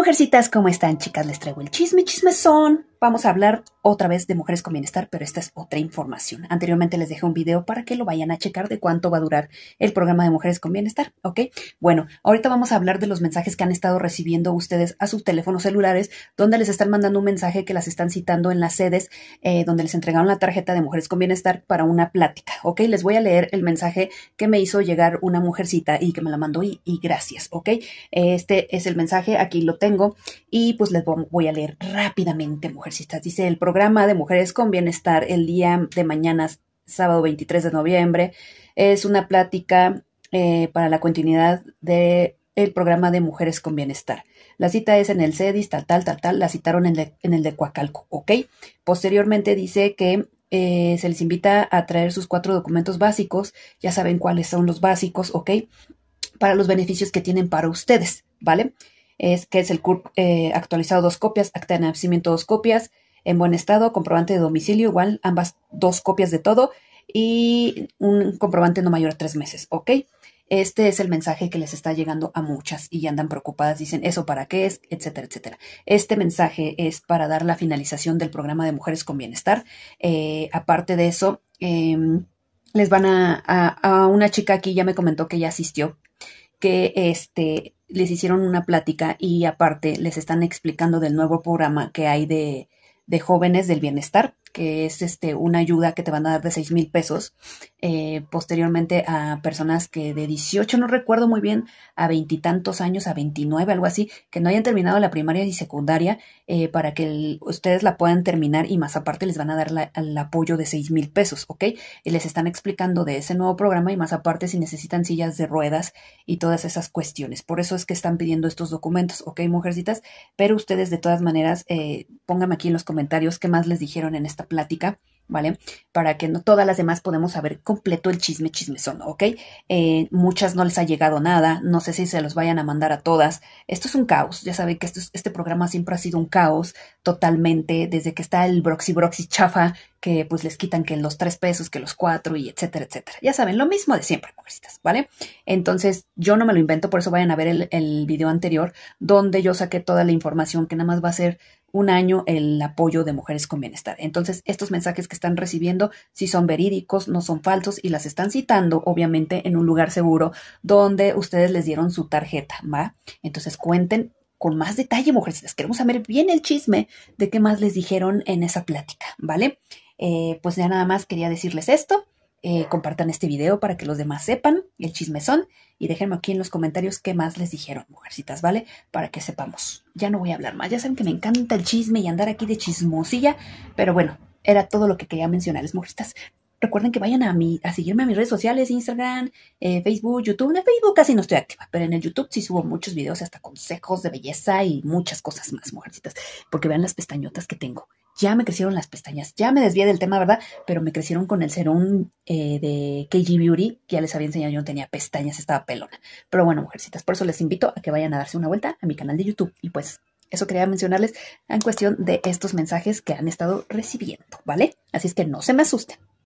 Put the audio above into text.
mujercitas, ¿cómo están, chicas? Les traigo el chisme, son vamos a hablar otra vez de mujeres con bienestar, pero esta es otra información. Anteriormente les dejé un video para que lo vayan a checar de cuánto va a durar el programa de mujeres con bienestar, ¿ok? Bueno, ahorita vamos a hablar de los mensajes que han estado recibiendo ustedes a sus teléfonos celulares, donde les están mandando un mensaje que las están citando en las sedes, eh, donde les entregaron la tarjeta de mujeres con bienestar para una plática, ¿ok? Les voy a leer el mensaje que me hizo llegar una mujercita y que me la mandó y, y gracias, ¿ok? Este es el mensaje, aquí lo tengo y pues les voy a leer rápidamente, mujeres Dice, el programa de Mujeres con Bienestar el día de mañana, sábado 23 de noviembre, es una plática eh, para la continuidad del programa de Mujeres con Bienestar. La cita es en el CEDIS, tal, tal, tal, tal. La citaron en, el de Coacalco, ¿ok? Posteriormente dice que eh, se les invita a traer sus cuatro documentos básicos. Ya saben cuáles son los básicos, ¿ok? Para los beneficios que tienen para ustedes, ¿vale? es que es el eh, actualizado dos copias, acta de nacimiento dos copias, en buen estado, comprobante de domicilio igual, ambas dos copias de todo y un comprobante no mayor a tres meses, ¿ok? Este es el mensaje que les está llegando a muchas y andan preocupadas, dicen, ¿eso para qué es? etcétera, etcétera. Este mensaje es para dar la finalización del programa de Mujeres con Bienestar. Eh, aparte de eso, em, les van a, a, a, una chica aquí, ya me comentó que ya asistió, que este, les hicieron una plática y aparte les están explicando del nuevo programa que hay de, de jóvenes del bienestar que es este, una ayuda que te van a dar de seis mil pesos, eh, posteriormente a personas que de 18, no recuerdo muy bien, a veintitantos años, a 29, algo así, que no hayan terminado la primaria y secundaria, eh, para que ustedes la puedan terminar y más aparte les van a dar el apoyo de seis mil pesos, ¿ok? Y les están explicando de ese nuevo programa y más aparte si necesitan sillas de ruedas y todas esas cuestiones. Por eso es que están pidiendo estos documentos, ¿ok, mujercitas? Pero ustedes de todas maneras... Eh, Pónganme aquí en los comentarios qué más les dijeron en esta plática, ¿vale? Para que no todas las demás podemos saber completo el chisme chismezón, ¿ok? Eh, muchas no les ha llegado nada, no sé si se los vayan a mandar a todas. Esto es un caos, ya saben que este programa siempre ha sido un caos totalmente, desde que está el Broxy Broxy chafa, que pues les quitan que los tres pesos, que los cuatro y etcétera, etcétera. Ya saben, lo mismo de siempre, pobrecitas, ¿vale? Entonces, yo no me lo invento, por eso vayan a ver el, el video anterior, donde yo saqué toda la información que nada más va a ser un año el apoyo de Mujeres con Bienestar. Entonces, estos mensajes que están recibiendo si son verídicos, no son falsos y las están citando, obviamente, en un lugar seguro donde ustedes les dieron su tarjeta, ¿va? Entonces, cuenten con más detalle, mujeres les Queremos saber bien el chisme de qué más les dijeron en esa plática, ¿vale? Eh, pues ya nada más quería decirles esto. Eh, compartan este video para que los demás sepan el son y déjenme aquí en los comentarios qué más les dijeron, mujercitas, ¿vale? Para que sepamos. Ya no voy a hablar más, ya saben que me encanta el chisme y andar aquí de chismosilla, pero bueno, era todo lo que quería mencionarles, mujercitas. Recuerden que vayan a, mi, a seguirme a mis redes sociales, Instagram, eh, Facebook, YouTube. En Facebook casi no estoy activa, pero en el YouTube sí subo muchos videos, hasta consejos de belleza y muchas cosas más, mujercitas, porque vean las pestañotas que tengo ya me crecieron las pestañas, ya me desvié del tema, ¿verdad? Pero me crecieron con el serum eh, de KG Beauty, que ya les había enseñado, yo no tenía pestañas, estaba pelona. Pero bueno, mujercitas, por eso les invito a que vayan a darse una vuelta a mi canal de YouTube. Y pues eso quería mencionarles en cuestión de estos mensajes que han estado recibiendo, ¿vale? Así es que no se me asusten.